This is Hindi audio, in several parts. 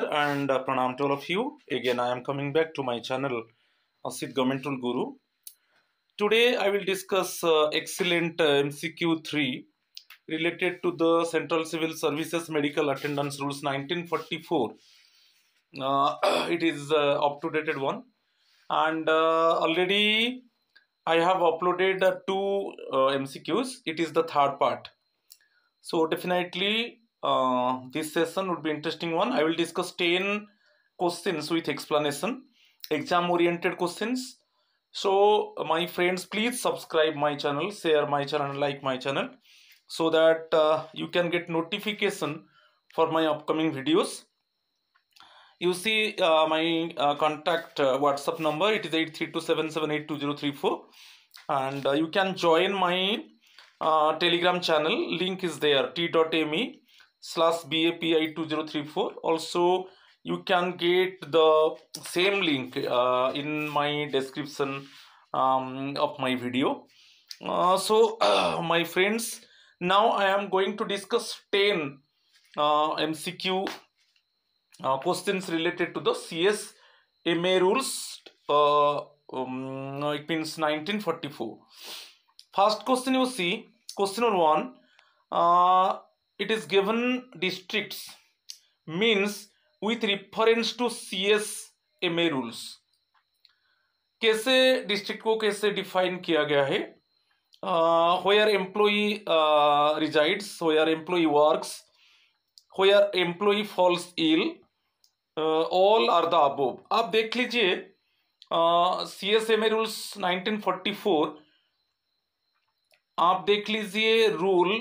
Namaskar and uh, Pranam to all of you. Again, I am coming back to my channel, Asit Government Guru. Today, I will discuss uh, excellent uh, MCQ3 related to the Central Civil Services Medical Attendance Rules 1944. Uh, it is uh, date one. And uh, already, I have uploaded two MCQs. It is the third part. So, definitely, uh, this session would be interesting one. I will discuss 10 questions with explanation, exam oriented questions. So my friends, please subscribe my channel, share my channel, like my channel so that uh, you can get notification for my upcoming videos. You see uh, my uh, contact uh, WhatsApp number, it is seven eight two zero three four, and you can join my telegram channel link is there t.me slash BAPI2034. Also, you can get the same link uh, in my description um, of my video. Uh, so, my friends, now I am going to discuss 10 uh, MCQ uh, questions related to the CS MA rules. Uh, um, it means 1944. First question you see, question number one. Uh, it is given districts means with reference to ma rules कैसे डिस्ट्रिक्ट को कैसे डिफाइन किया गया है where employee resides where employee works where employee falls ill all are the above आप देख लीजिए C S M A rules nineteen forty four आप देख लीजिए रूल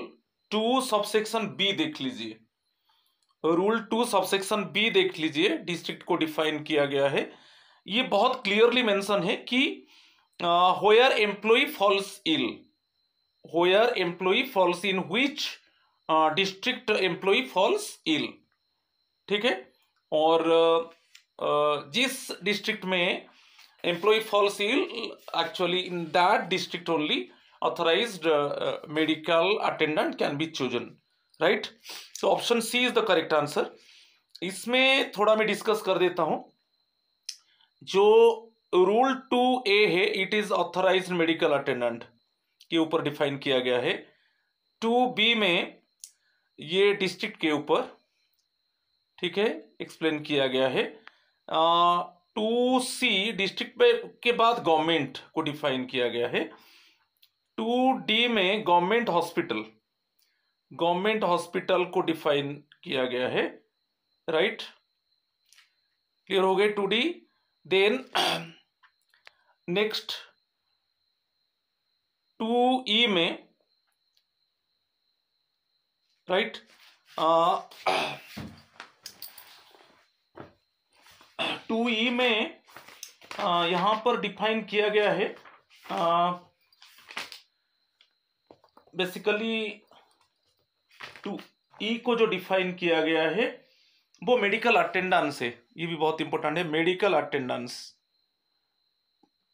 टू सबसेक्शन बी देख लीजिए रूल टू सबसेक्शन बी देख लीजिए डिस्ट्रिक्ट को डिफाइन किया गया है ये बहुत क्लियरली मेंशन है कि where employee falls ill where employee falls in which district employee falls ill ठीक है और uh, जिस डिस्ट्रिक्ट में employee falls ill actually in that district only authorized uh, uh, medical attendant can be chosen right so option c is the correct answer इसमें थोड़ा मैं डिस्कस कर देता हूं जो रूल टू ए है it is authorise medical attendant के ऊपर डिफाइन किया गया है टू बी में ये डिस्ट्रिक्ट के ऊपर ठीक है एक्सप्लेन किया गया है टू सी डिस्ट्रिक्ट के बाद गवर्नमेंट को डिफाइन किया गया है टू डी में गवर्नमेंट हॉस्पिटल गवर्नमेंट हॉस्पिटल को डिफाइन किया गया है राइट क्लियर हो गए two D then next two E में राइट टू ई में आ, यहां पर डिफाइन किया गया है बेसिकली टू ई को जो डिफाइन किया गया है वो मेडिकल अटेंडेंस है ये भी बहुत इंपॉर्टेंट है मेडिकल अटेंडेंस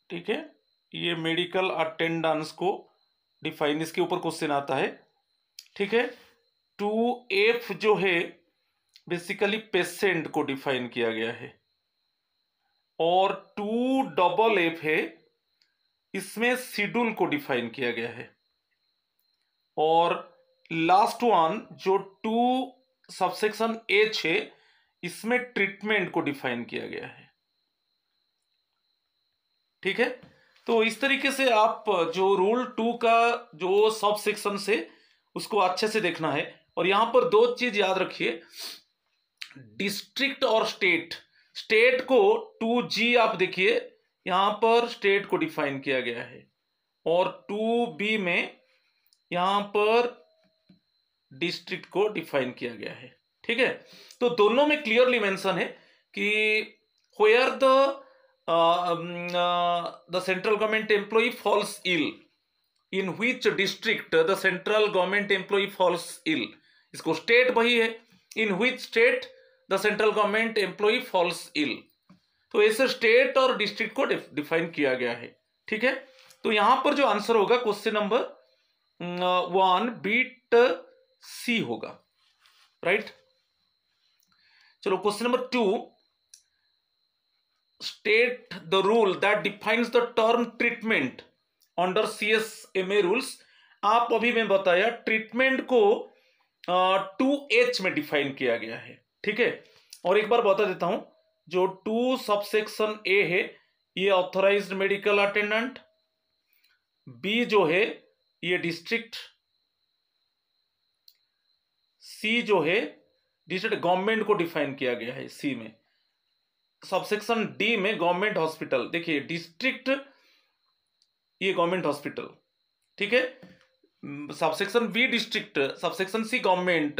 ठीक है ये मेडिकल अटेंडेंस को डिफाइन इसके ऊपर क्वेश्चन आता है ठीक है टू एफ जो है बेसिकली पेशेंट को डिफाइन किया गया है और टू डबल एफ है इसमें शेड्यूल को डिफाइन किया गया है और लास्ट वन जो टू सबसेक्शन एच है इसमें ट्रीटमेंट को डिफाइन किया गया है ठीक है तो इस तरीके से आप जो रूल टू का जो सब सेक्शन से उसको अच्छे से देखना है और यहां पर दो चीज याद रखिए डिस्ट्रिक्ट और स्टेट स्टेट को टू जी आप देखिए यहां पर स्टेट को डिफाइन किया गया है और टू बी में यहां पर डिस्ट्रिक्ट को डिफाइन किया गया है ठीक है तो दोनों में क्लियरली मेंशन है कि where the the central government employee falls ill in which district the central government employee falls ill इसको स्टेट वही है in which state the central government employee falls ill तो ऐसे स्टेट और डिस्ट्रिक्ट को डिफाइन किया गया है ठीक है तो यहां पर जो आंसर होगा क्वेश्चन नंबर वन बीट सी होगा राइट चलो question number two state the rule that defines the term treatment under C S M A rules आप अभी मैं बताया ट्रीटमेंट को टू uh, एच में डिफाइन किया गया है ठीक है और एक बार बता देता हूं जो टू सबसेक्शन ए है ये ऑथराइज्ड मेडिकल अटेंडेंट बी जो है ये डिस्ट्रिक्ट सी जो है डिस्ट्रिक्ट गवर्नमेंट को डिफाइन किया गया है सी में सबसेक्शन डी में गवर्नमेंट हॉस्पिटल देखिए डिस्ट्रिक्ट ये गवर्नमेंट हॉस्पिटल ठीक है subsection B district subsection C government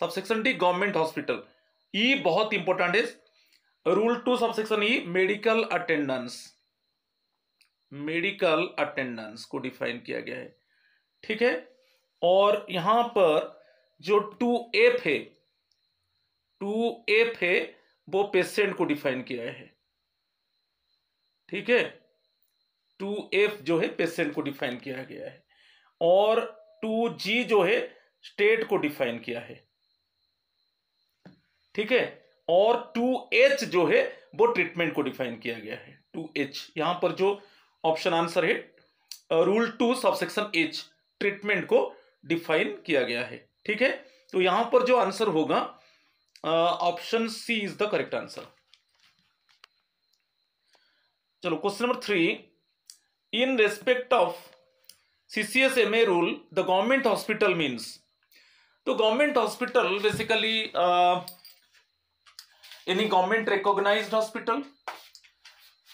subsection D government hospital E बहुत इंपॉर्टेंट है rule two subsection E medical attendance medical attendance को डिफाइन किया गया है ठीक है और यहां पर जो टू एफ है टू एफ है वो पेशेंट को डिफाइन किया है ठीक है टू एफ जो है पेशेंट को डिफाइन किया गया है और टू जी जो है स्टेट को डिफाइन किया है ठीक है और टू एच जो है वो ट्रीटमेंट को डिफाइन किया गया है टू एच यहां पर जो ऑप्शन आंसर है rule two subsection H treatment को डिफाइन किया गया है ठीक है तो यहां पर जो आंसर होगा option C is the correct answer चलो question number three in respect of CCSMA rule the government hospital means तो government hospital basically any government recognised hospital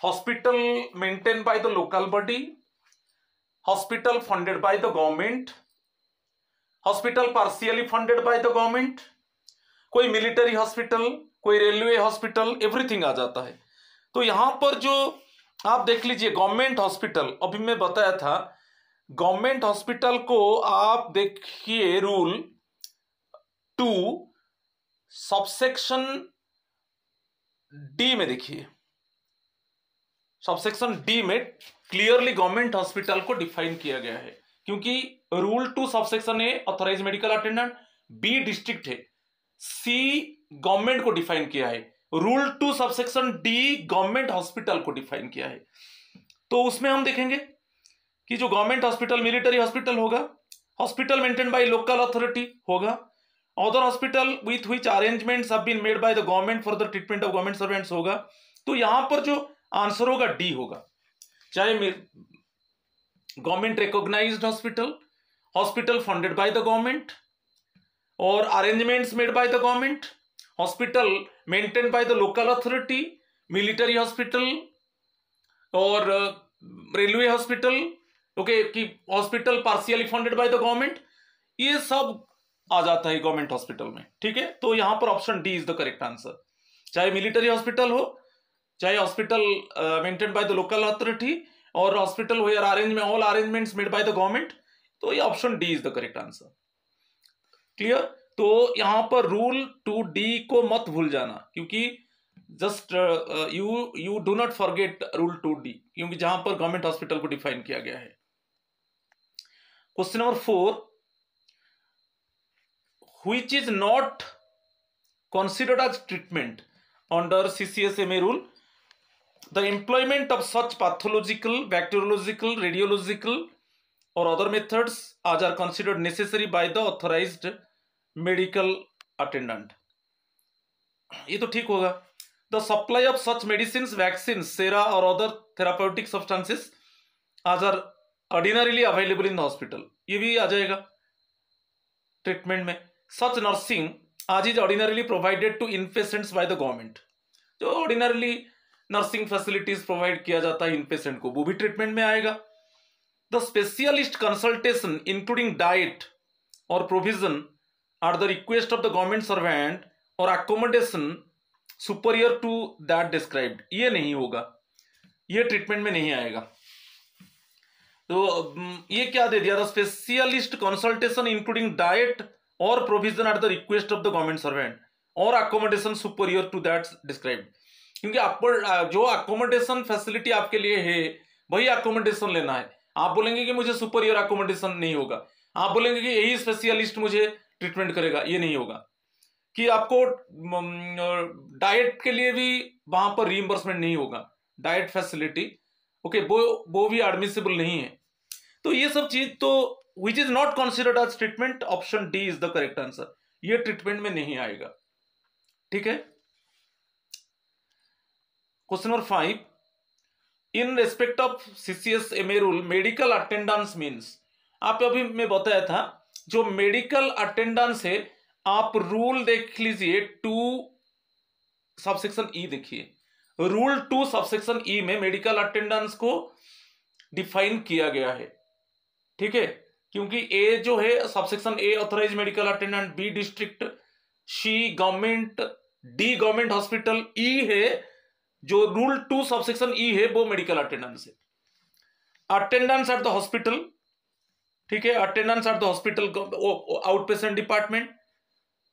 hospital maintain by the local body hospital funded by the government hospital partially funded by the government कोई मिलिट्री हॉस्पिटल कोई रेलवे हॉस्पिटल एवरीथिंग आ जाता है तो यहां पर जो आप देख लीजिए गवर्नमेंट हॉस्पिटल अभी मैं बताया था गवर्नमेंट हॉस्पिटल को आप देखिए रूल टू सबसेक्शन डी में देखिए सबसेक्शन डी में क्लियरली गवर्नमेंट हॉस्पिटल को डिफाइन किया गया है क्योंकि rule two subsection A authorise medical attendant B district है सी गवर्नमेंट को डिफाइन किया है rule two subsection D government hospital को डिफाइन किया है तो उसमें हम देखेंगे कि जो गवर्नमेंट हॉस्पिटल मिलिट्री हॉस्पिटल होगा hospital maintain by local authority होगा other hospital with which arrangement have been made by the government for the treatment of government servants होगा तो यहां पर जो आंसर होगा डी होगा चाहे government recognised hospital hospital funded by the government और arrangements made by the government hospital maintain by the local authority military hospital और रेलवे हॉस्पिटल ओके कि hospital partially funded by the government ये सब आ जाता है गवर्नमेंट हॉस्पिटल में ठीक है तो यहां पर option D is the correct answer चाहे मिलिट्री हॉस्पिटल हो चाहे hospital maintain by the local authority और हॉस्पिटल हुयर अरेंज में all arrangements made by the government तो ये option D is the correct answer clear तो यहां पर रूल टू डी को मत भूल जाना क्योंकि just you you do not forget rule two D क्योंकि जहां पर गवर्नमेंट हॉस्पिटल को डिफाइन किया गया है question number four which is not considered as treatment under CCSMA rule the employment of such pathological, bacteriological, radiological or other methods as are considered necessary by the authorized medical attendant. ये तो ठीक होगा the supply of such medicine vaccine sera और other therapeutic substances as are ordinarily available in the hospital ये भी आ जाएगा ट्रीटमेंट में such nursing as is ordinarily provided to in patients by the government जो ऑर्डिनरीली नर्सिंग फैसिलिटीज प्रोवाइड किया जाता है इन पेशेंट को वो भी ट्रीटमेंट में आएगा the specialist consultation including diet और provision at the request of the government servant और accommodation superior to that describe ये नहीं होगा ये ट्रीटमेंट में नहीं आएगा तो ये क्या दे दिया स्पेशलिस्ट कंसल्टेशन इंक्लूडिंग डाइट और provision at the request of the government servant और accommodation superior to that described क्योंकि आप जो अकोमोडेशन फैसिलिटी आपके लिए है वही अकोमोडेशन लेना है आप बोलेंगे कि मुझे सुपरियर अकोमोडेशन नहीं होगा आप बोलेंगे कि यही स्पेशलिस्ट मुझे ट्रीटमेंट करेगा ये नहीं होगा कि आपको डाइट के लिए भी वहां पर रीइम्बर्समेंट नहीं होगा डाइट फैसिलिटी ओके वो वो भी एडमिसिबल नहीं है तो ये सब चीज तो which is not considered as treatment option D is the correct answer ये ट्रीटमेंट में नहीं आएगा ठीक है question number five in respect of C C S M A rule medical attendance means आप अभी मैं बताया था जो मेडिकल अटेंडेंस है आप रूल देख लीजिए टू सबसेक्शन ई देखिए रूल टू सबसेक्शन ई में मेडिकल अटेंडेंस को डिफाइन किया गया है ठीक है क्योंकि ए जो है subsection A authorise medical attendant B district C government D government hospital E है जो रूल टू सबसेक्शन ई है वो मेडिकल अटेंडेंस है अटेंडेंस एट द हॉस्पिटल ठीक है attendance at the hospital out patient department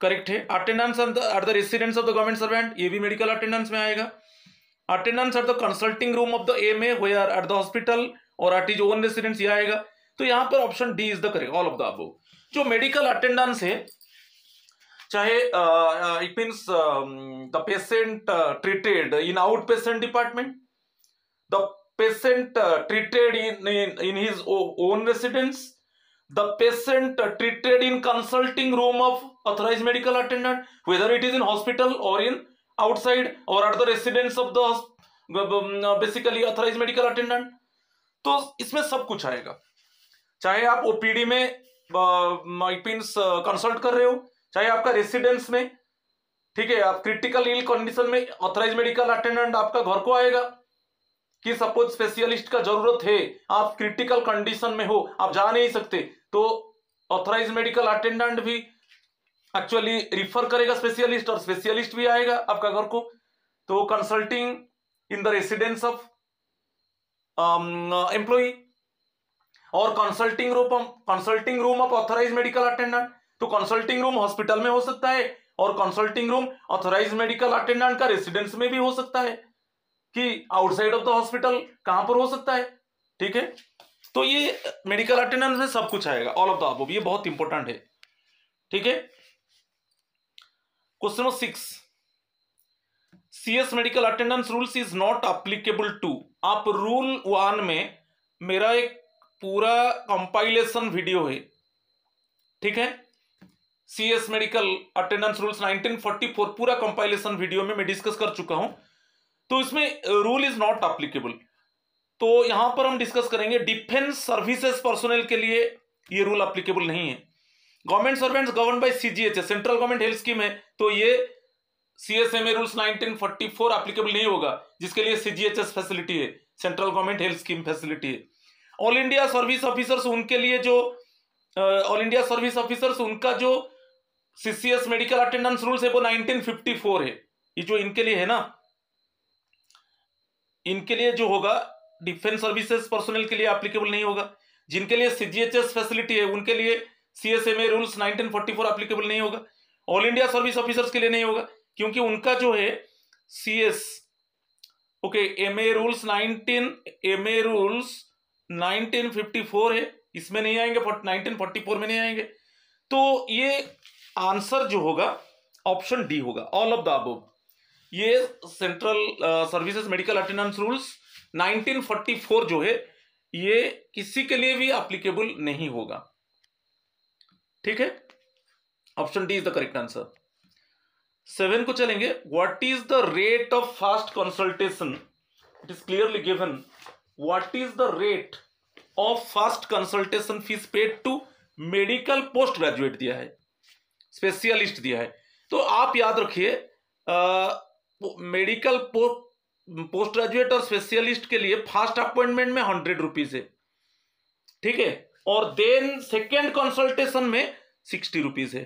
correct है attendance at the residence of the government servant ये भी मेडिकल अटेंडेंस में आएगा attendance at the consulting room of the M R at the hospital और एट इज ओन रेसिडेंस ये आएगा तो यहां पर option D is the correct all of the above जो मेडिकल अटेंडेंस है चाहे it means the patient treated in out patient department the patient treated in in his own residence the patient treated in consulting room of authorise medical attendant whether it is in hospital और इन आउटसाइड और at the residence of the basically authorise medical attendant तो इसमें सब कुछ आएगा चाहे आप ओपीडी में इट माइपिन कंसल्ट कर रहे हो चाहे आपका रेसिडेंस में ठीक है आप क्रिटिकल इल कंडीशन में ऑथराइज मेडिकल अटेंडेंट आपका घर को आएगा कि सपोज स्पेशलिस्ट का जरूरत है आप क्रिटिकल कंडीशन में हो आप जा नहीं सकते तो ऑथराइज मेडिकल अटेंडेंट भी एक्चुअली रिफर करेगा स्पेशलिस्ट और स्पेशलिस्ट भी आएगा आपका घर को तो consulting in the residence of employee और consulting room consulting room of authorise medical attendant तो कंसल्टिंग रूम हॉस्पिटल में हो सकता है और consulting room authorise medical attendant का रेसिडेंस में भी हो सकता है कि आउटसाइड ऑफ द हॉस्पिटल कहां पर हो सकता है ठीक है तो ये मेडिकल अटेंडेंस में सब कुछ आएगा ऑल ऑफ द अब ये बहुत इंपॉर्टेंट है ठीक है question number six CS medical attendance rules is not applicable to आप रूल वन में मेरा एक पूरा कंपाइलेशन वीडियो है ठीक है सीएस मेडिकल अटेंडेंस रूल्स 1944 पूरा कंपाइलेशन वीडियो में मैं डिस्कस कर चुका हूं तो इसमें रूल इज नॉट अप्लीकेबल तो यहां पर हम डिस्कस करेंगे डिफेंस सर्विसेज पर्सनल के लिए ये रूल अप्लीकेबल नहीं है government servants govern by CGH central government health scheme है तो ये सीएसएमए रूल्स 1944 एप्लीकेबल नहीं होगा जिसके लिए सीजीएचएस फैसिलिटी है central government health scheme facility है ऑल इंडिया सर्विस ऑफिसर्स उनके लिए जो ऑल इंडिया सर्विस ऑफिसर्स उनका जो सीसीएस मेडिकल अटेंडेंस रूल्स है वो 1954 है ये जो इनके लिए है ना इनके लिए जो होगा डिफेंस सर्विसेज पर्सनल के लिए एप्लीकेबल नहीं होगा जिनके लिए सीजीएचएस फैसिलिटी है उनके लिए सीएसएमए रूल्स 1944 एप्लीकेबल नहीं होगा ऑल इंडिया सर्विस ऑफिसर्स के लिए नहीं होगा क्योंकि उनका जो है C okay M rules nineteen M rules nineteen है इसमें नहीं आएंगे 1944 में नहीं आएंगे तो ये आंसर जो होगा ऑप्शन डी होगा ऑल ऑफ द अबोव ये central services medical attendance rules 1944 जो है ये किसी के लिए भी अप्लीकेबल नहीं होगा ठीक है option D is the correct answer seven को चलेंगे what is the rate of first consultation it is clearly given what is the rate of first consultation fees paid to medical post graduate दिया है स्पेशलिस्ट दिया है तो आप याद रखिए मेडिकल पो, पोस्ट ग्रेजुएट और स्पेशलिस्ट के लिए फर्स्ट अपॉइंटमेंट में हंड्रेड रुपीज है ठीक है और देन सेकेंड कंसल्टेशन में सिक्सटी रुपीज है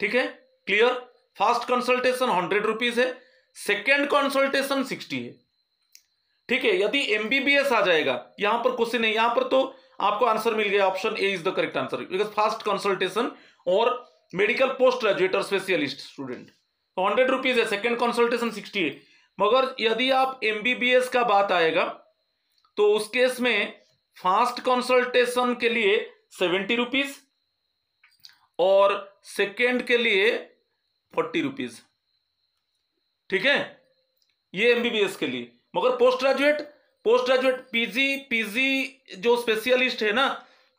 ठीक है clear first consultation hundred rupees है सेकेंड कंसल्टेशन सिक्सटी है ठीक है यदि एमबीबीएस आ जाएगा यहां पर क्वेश्चन है यहां पर तो आपको आंसर मिल गया option A is the correct answer because first consultation और मेडिकल पोस्ट ग्रेजुएट और स्पेशलिस्ट स्टूडेंट तो हंड्रेड रुपीज है सेकेंड कंसल्टेशन सिक्सटी है मगर यदि आप एमबीबीएस का बात आएगा तो उस केस में फास्ट कंसल्टेशन के लिए सेवेंटी रुपीज और सेकेंड के लिए फोर्टी रुपीज ठीक है ये एमबीबीएस के लिए मगर post graduate post graduate PG PG जो स्पेशलिस्ट है ना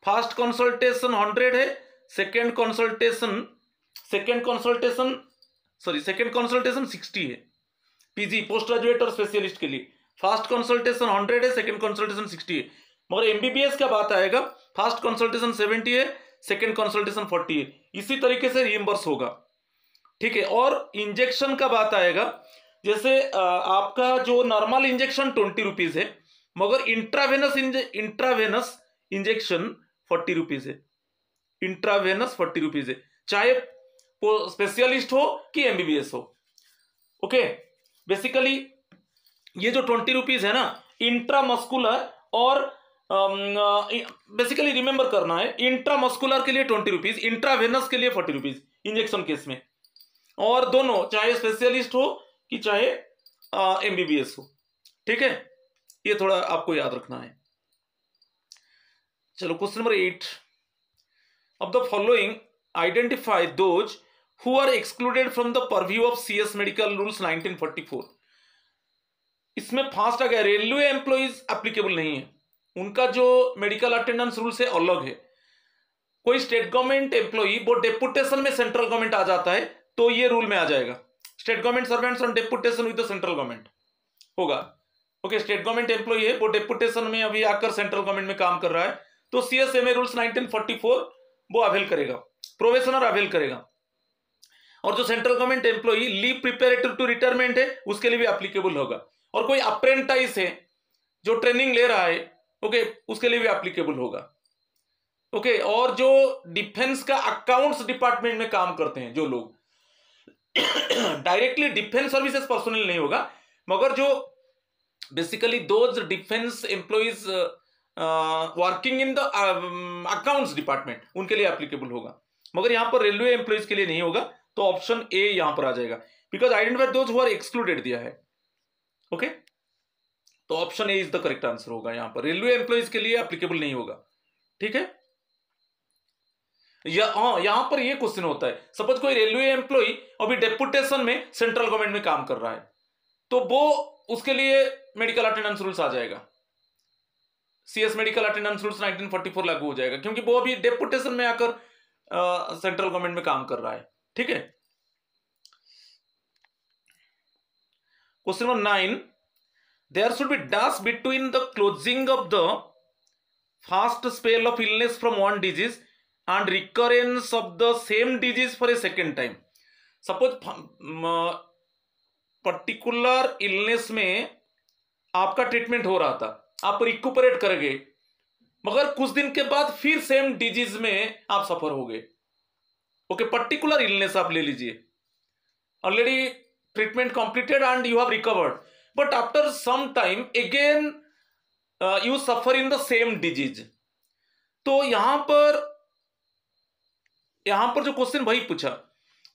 फास्ट कंसल्टेशन हंड्रेड है second consultation second consultation sorry second consultation sixty है पीजी पोस्ट ग्रेजुएट और स्पेशलिस्ट के लिए फर्स्ट कंसल्टेशन हंड्रेड है सेकेंड कंसल्टेशन सिक्सटी है मगर एमबीबीएस का बात आएगा फर्स्ट कंसल्टेशन सेवेंटी है सेकेंड कंसल्टेशन फोर्टी है इसी तरीके से रिएम्बर्स होगा ठीक है और इंजेक्शन का बात आएगा जैसे आपका जो नॉर्मल इंजेक्शन ट्वेंटी रुपीज है मगर इंट्रावेनस इंजे इंट्रावेनस इंजेक्शन फोर्टी रुपीज है इंट्रावेनस फोर्टी रुपीज है चाहे स्पेशलिस्ट हो कि एमबीबीएस हो ओके बेसिकली ये जो ट्वेंटी रुपीज है ना इंट्रामस्कुलर और बेसिकली um, रिमेंबर uh, करना है इंट्रामस्कुलर के लिए ट्वेंटी रुपीज इंट्रावेनस के लिए फोर्टी रुपीज इंजेक्शन केस में और दोनों चाहे स्पेशलिस्ट हो कि चाहे एमबीबीएस uh, हो ठीक है ये थोड़ा आपको याद रखना है चलो question number eight of the following identify those who are excluded from the purview of cs medical rules 1944 इसमें फास्ट आ गया रेलवे एम्प्लॉयज एप्लीकेबल नहीं है उनका जो मेडिकल अटेंडेंस रूल से अलग है कोई स्टेट गवर्नमेंट एम्प्लॉई वो डेपुटेशन में सेंट्रल गवर्नमेंट आ जाता है तो ये रूल में आ जाएगा state government servants on deputation with the central government होगा ओके स्टेट गवर्नमेंट एम्प्लॉई है वो डेपुटेशन में अभी आकर सेंट्रल गवर्नमेंट में काम कर रहा है तो सीएसएमए रूल्स 1944 वो अवेल करेगा प्रोवेशनर अवेल करेगा और जो central government employee leave preparative to retirement है उसके लिए भी अप्लीकेबल होगा और कोई अप्रेंटाइज है जो ट्रेनिंग ले रहा है ओके उसके लिए भी अप्लीकेबल होगा ओके और जो डिफेंस का अकाउंट्स डिपार्टमेंट में काम करते हैं जो लोग डायरेक्टली डिफेंस सर्विसेज पर्सनल नहीं होगा मगर जो बेसिकली दो defence employees working in the accounts department उनके लिए एप्लीकेबल होगा मगर यहाँ पर रेलवे एम्प्लॉयज के लिए नहीं होगा तो ऑप्शन ए यहाँ पर आ जाएगा बिकॉज आइडेंटिफाई दोज हुआ एक्सक्लूडेड दिया है ओके okay? तो option A is the correct answer होगा यहाँ पर रेलवे एम्प्लॉयज के लिए एप्लीकेबल नहीं होगा ठीक है या, हाँ यहां पर ये क्वेश्चन होता है सपोज कोई रेलवे एम्प्लॉय अभी डेपुटेशन में सेंट्रल गवर्नमेंट में काम कर रहा है तो वो उसके लिए मेडिकल अटेंडेंस रूल्स आ जाएगा सीएस मेडिकल अटेंडेंस रूल्स 1944 लागू हो जाएगा क्योंकि वो अभी डेपुटेशन में आकर सेंट्रल गवर्नमेंट में काम कर रहा है ठीक है question number nine there should be days between the closing of the first spell of illness from one disease and recurrence of the same disease for a second time suppose particular illness में आपका ट्रीटमेंट हो रहा था आप रिकुपरेट करेंगे मगर कुछ दिन के बाद फिर सेम डिजीज में आप सफर हो गए ओके पर्टिकुलर इलनेस आप ले लीजिए already treatment completed and you have recovered but after some time again you suffer in the same disease तो यहां पर यहां पर जो क्वेश्चन वही पूछा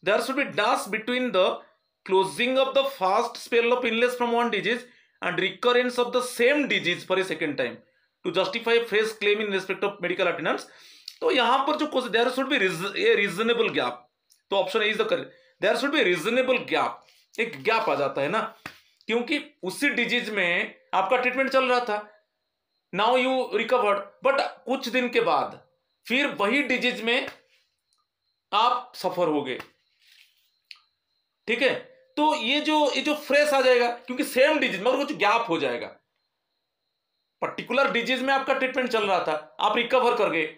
there should be dust between the closing of the first spell of इनलेस from one disease and recurrence of the same disease for a second time to justify a fresh claim in respect of medical attendance तो यहां पर जो question there should be a reasonable gap तो option A is the correct there should be reasonable gap एक गैप आ जाता है ना क्योंकि उसी डिजीज में आपका ट्रीटमेंट चल रहा था नाउ यू रिकवर्ड बट कुछ दिन के बाद फिर वही डिजीज में आप सफर हो गए ठीक है तो ये जो ये जो फ्रेश आ जाएगा क्योंकि सेम डिजीज मगर कुछ गैप हो जाएगा पर्टिकुलर डिजीज में आपका ट्रीटमेंट चल रहा था आप रिकवर कर गए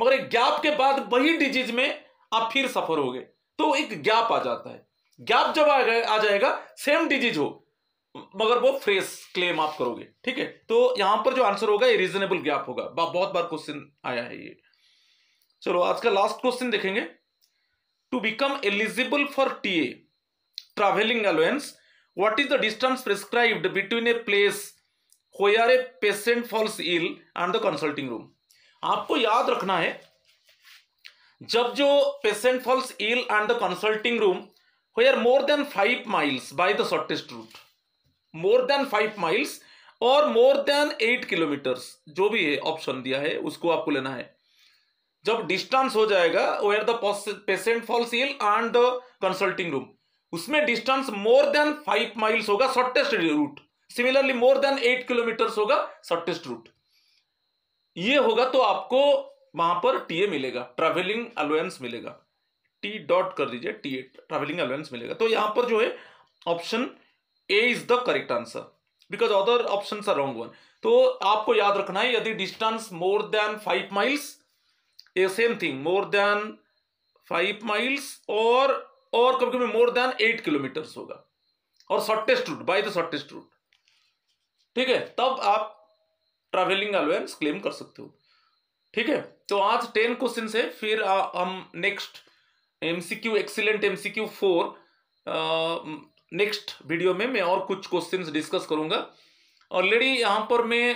मगर एक गैप के बाद वही डिजीज में आप फिर सफर हो गए तो एक गैप आ जाता है गैप जब आ, आ जाएगा सेम डिजीज हो मगर वो फ्रेश क्लेम आप करोगे ठीक है तो यहां पर जो आंसर होगा ये रीजनेबल गैप होगा बहुत बार क्वेश्चन आया है ये चलो आज का लास्ट क्वेश्चन देखेंगे to become eligible for TA traveling allowance what is the distance prescribed between a place where a patient falls ill and the consulting room आपको याद रखना है जब जो patient falls ill and the consulting room where more than five miles by the shortest route more than five miles और मोर देन एट किलोमीटर्स जो भी है ऑप्शन दिया है उसको आपको लेना है जब डिस्टेंस हो जाएगा where the patient falls ill and the consulting room उसमें distance more than five miles होगा shortest route similarly more than eight kilometre होगा शॉर्टेस्ट रूट ये होगा तो आपको वहां पर टीए मिलेगा ट्रेवलिंग अलोएंस मिलेगा टी डॉट कर दीजिए टी ट्रेवलिंग अलोएंस मिलेगा तो यहां पर जो है option A is the correct answer because other option are wrong one तो आपको याद रखना है यदि distance more than five miles a same thing more than five miles और और कभी कभी मोर देन एट किलोमीटर होगा और shortest route by the shortest route ठीक है तब आप ट्रैवलिंग अलाउंस क्लेम कर सकते हो ठीक है तो आज टेन क्वेश्चन है फिर आ, हम next MCQ excellent MCQ for next video में मैं और कुछ क्वेश्चन डिस्कस करूंगा ऑलरेडी यहां पर मैं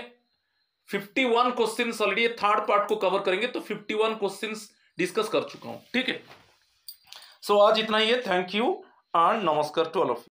51 क्वेश्चन ऑलरेडी थर्ड पार्ट को कवर करेंगे तो 51 क्वेश्चन डिस्कस कर चुका हूं ठीक है सो आज इतना ही है थैंक यू एंड नमस्कार टू ऑल ऑफ